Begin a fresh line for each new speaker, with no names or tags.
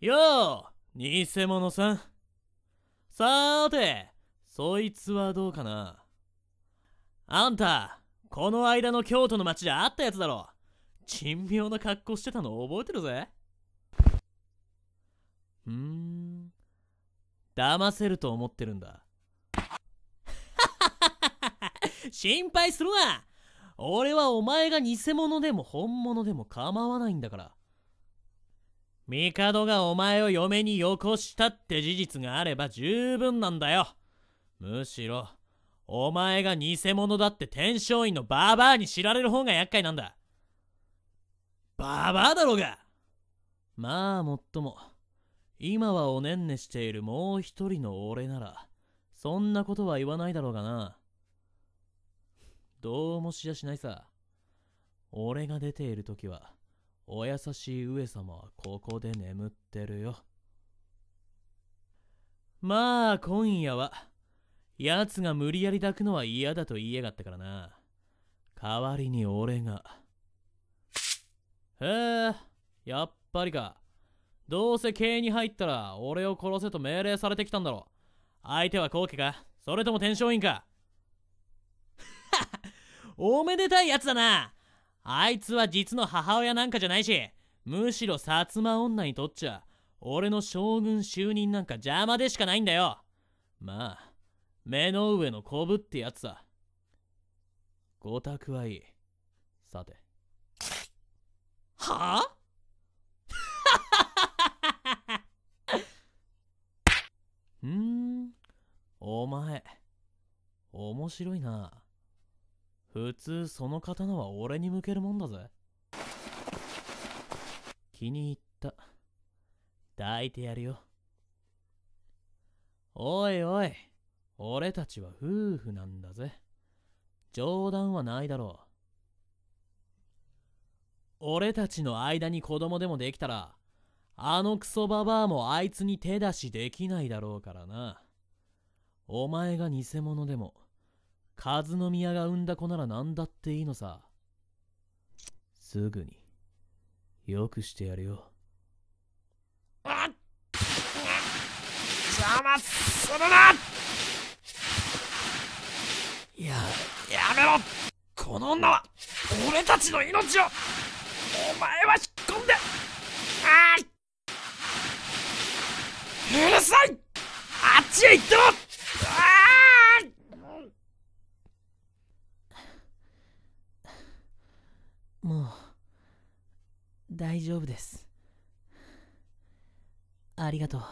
よう偽物さんさーてそいつはどうかなあんたこの間の京都の町で会ったやつだろ珍妙な格好してたの覚えてるぜうーん騙せると思ってるんだ 心配するな俺はお前が偽物でも本物でも構わないんだから帝がお前を嫁によこしたって事実があれば十分なんだよ。むしろ、お前が偽物だって天璋院のバーバーに知られる方が厄介なんだ。バーバーだろうがまあ、もっとも。今はおねんねしているもう一人の俺なら、そんなことは言わないだろうがな。どうもしやしないさ。俺が出ている時は、お優しい上様はここで眠ってるよ。まあ、今夜は、奴が無理やり抱くのは嫌だと言いやがったからな。代わりに俺が。へえ、やっぱりか。どうせ刑に入ったら俺を殺せと命令されてきたんだろ。相手は後家かそれとも天璋院か おめでたいやつだなあいつは実の母親なんかじゃないし、むしろ薩摩女にとっちゃ、俺の将軍就任なんか邪魔でしかないんだよ。まあ、目の上のこブってやつだ。ごたくはいい。さて。はあう ん、お前、面白いな。普通その刀は俺に向けるもんだぜ。気に入った。抱いてやるよ。おいおい、俺たちは夫婦なんだぜ。冗談はないだろう。俺たちの間に子供でもできたら、あのクソババアもあいつに手出しできないだろうからな。お前が偽物でも。和宮が産んだ子なら何だっていいのさ。すぐに、よくしてやるよ。あっ邪魔するなや、やめろこの女は、俺たちの命を、お前は引っ込んで、ああるさいあっちへ行って大丈夫です。ありがとう。